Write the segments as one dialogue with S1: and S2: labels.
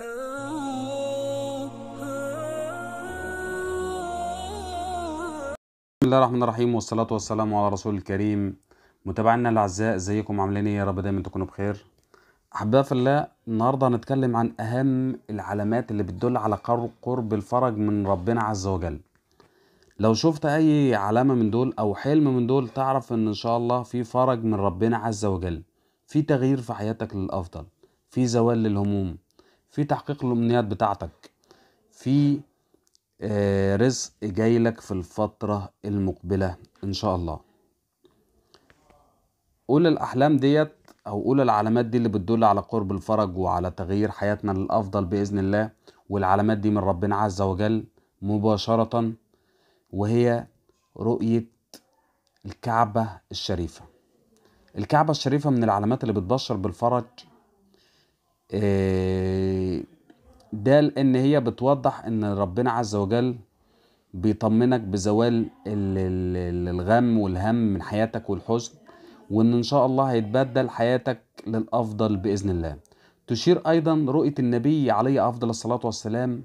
S1: بسم الله الرحمن الرحيم والصلاة والسلام على رسول الكريم متابعينا الأعزاء ازيكم عاملين ايه يا رب دايما تكونوا بخير أحباء في الله النهاردة هنتكلم عن أهم العلامات اللي بتدل على قرب الفرج من ربنا عز وجل لو شفت أي علامة من دول أو حلم من دول تعرف إن إن شاء الله في فرج من ربنا عز وجل في تغيير في حياتك للأفضل في زوال للهموم في تحقيق الامنيات بتاعتك في آه، رزق جايلك في الفترة المقبلة ان شاء الله قول الاحلام ديت او قول العلامات دي اللي بتدل على قرب الفرج وعلى تغيير حياتنا للافضل باذن الله والعلامات دي من ربنا عز وجل مباشرة وهي رؤية الكعبة الشريفة الكعبة الشريفة من العلامات اللي بتبشر بالفرج آه، ده لان هي بتوضح ان ربنا عز وجل بيطمنك بزوال الغم والهم من حياتك والحزن وان ان شاء الله هيتبدل حياتك للافضل باذن الله تشير ايضا رؤيه النبي عليه افضل الصلاه والسلام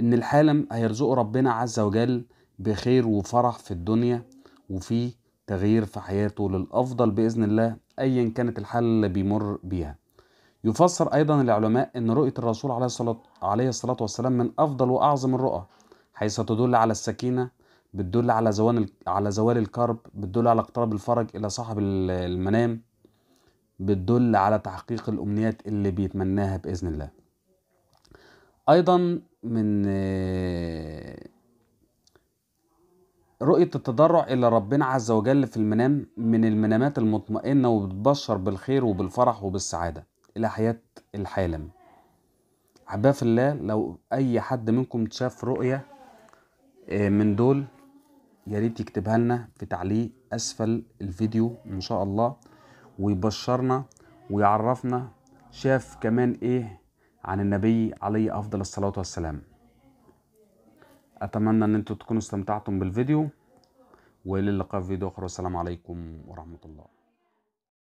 S1: ان الحالم هيرزقه ربنا عز وجل بخير وفرح في الدنيا وفي تغيير في حياته للافضل باذن الله ايا كانت الحاله اللي بيمر بيها يفسر أيضا العلماء أن رؤية الرسول عليه الصلاة, عليه الصلاة والسلام من أفضل وأعظم الرؤى حيث تدل على السكينة بتدل على زوال على زوال الكرب بتدل على اقتراب الفرج إلى صاحب المنام بتدل على تحقيق الأمنيات اللي بيتمناها بإذن الله أيضا من آه، رؤية التضرع إلى ربنا عز وجل في المنام من المنامات المطمئنة وبتبشر بالخير وبالفرح وبالسعادة إلى حياة الحالم أحبائي في الله لو أي حد منكم شاف رؤية آه، من دول يا ريت يكتبها لنا في تعليق أسفل الفيديو إن شاء الله ويبشرنا ويعرفنا شاف كمان إيه عن النبي عليه أفضل الصلاة والسلام أتمنى أن أنتم تكونوا استمتعتم بالفيديو وإلى اللقاء في فيديو آخر والسلام عليكم ورحمة الله